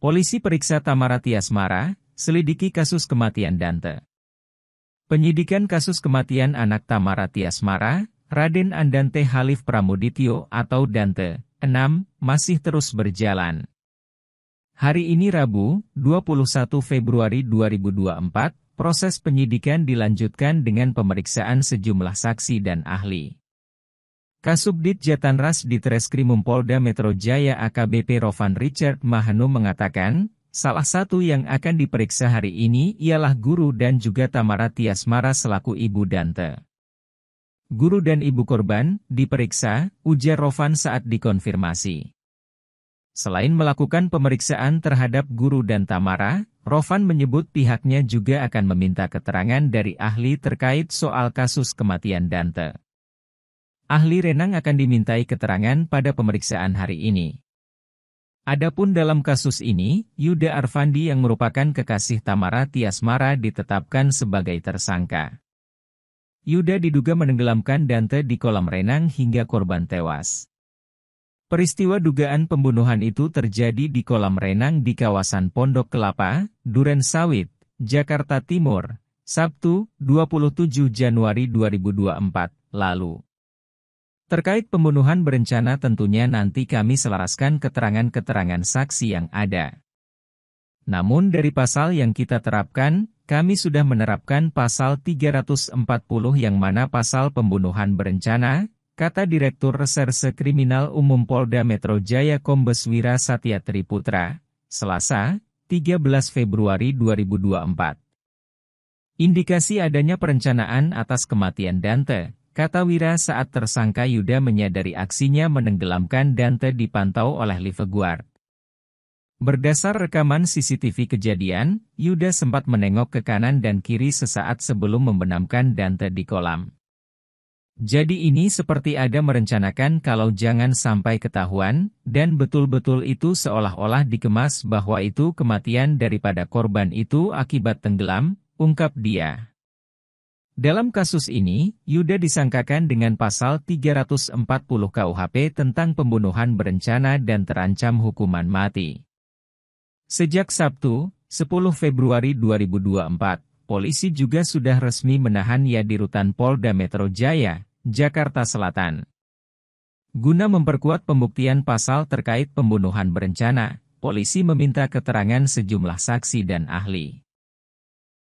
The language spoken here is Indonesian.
Polisi periksa Tamara Tiasmara, selidiki kasus kematian Dante. Penyidikan kasus kematian anak Tamara Tiasmara, Raden Andante Halif Pramudityo atau Dante, 6, masih terus berjalan. Hari ini Rabu, 21 Februari 2024, proses penyidikan dilanjutkan dengan pemeriksaan sejumlah saksi dan ahli. Kasubdit Jatanras di Treskrimum Polda Metro Jaya AKBP Rovan Richard Mahanu mengatakan, salah satu yang akan diperiksa hari ini ialah guru dan juga Tamara Tiasmara selaku ibu Dante. Guru dan ibu korban diperiksa, ujar Rovan saat dikonfirmasi. Selain melakukan pemeriksaan terhadap guru dan Tamara, Rovan menyebut pihaknya juga akan meminta keterangan dari ahli terkait soal kasus kematian Dante ahli Renang akan dimintai keterangan pada pemeriksaan hari ini. Adapun dalam kasus ini, Yuda Arfandi yang merupakan kekasih Tamara Tiasmara ditetapkan sebagai tersangka. Yuda diduga menenggelamkan Dante di kolam renang hingga korban tewas. Peristiwa dugaan pembunuhan itu terjadi di kolam renang di kawasan Pondok Kelapa, Duren Sawit, Jakarta Timur, Sabtu, 27 Januari 2024, lalu. Terkait pembunuhan berencana tentunya nanti kami selaraskan keterangan-keterangan saksi yang ada. Namun dari pasal yang kita terapkan, kami sudah menerapkan pasal 340 yang mana pasal pembunuhan berencana, kata Direktur Reserse Kriminal Umum Polda Metro Jaya Kombes Wira Satya Triputra, Selasa, 13 Februari 2024. Indikasi adanya perencanaan atas kematian Dante, kata Wira saat tersangka Yuda menyadari aksinya menenggelamkan Dante dipantau oleh Liveguard. Berdasar rekaman CCTV kejadian, Yuda sempat menengok ke kanan dan kiri sesaat sebelum membenamkan Dante di kolam. Jadi ini seperti ada merencanakan kalau jangan sampai ketahuan, dan betul-betul itu seolah-olah dikemas bahwa itu kematian daripada korban itu akibat tenggelam, ungkap dia. Dalam kasus ini, Yuda disangkakan dengan pasal 340 KUHP tentang pembunuhan berencana dan terancam hukuman mati. Sejak Sabtu, 10 Februari 2024, polisi juga sudah resmi menahan ia di Rutan Polda Metro Jaya, Jakarta Selatan. Guna memperkuat pembuktian pasal terkait pembunuhan berencana, polisi meminta keterangan sejumlah saksi dan ahli.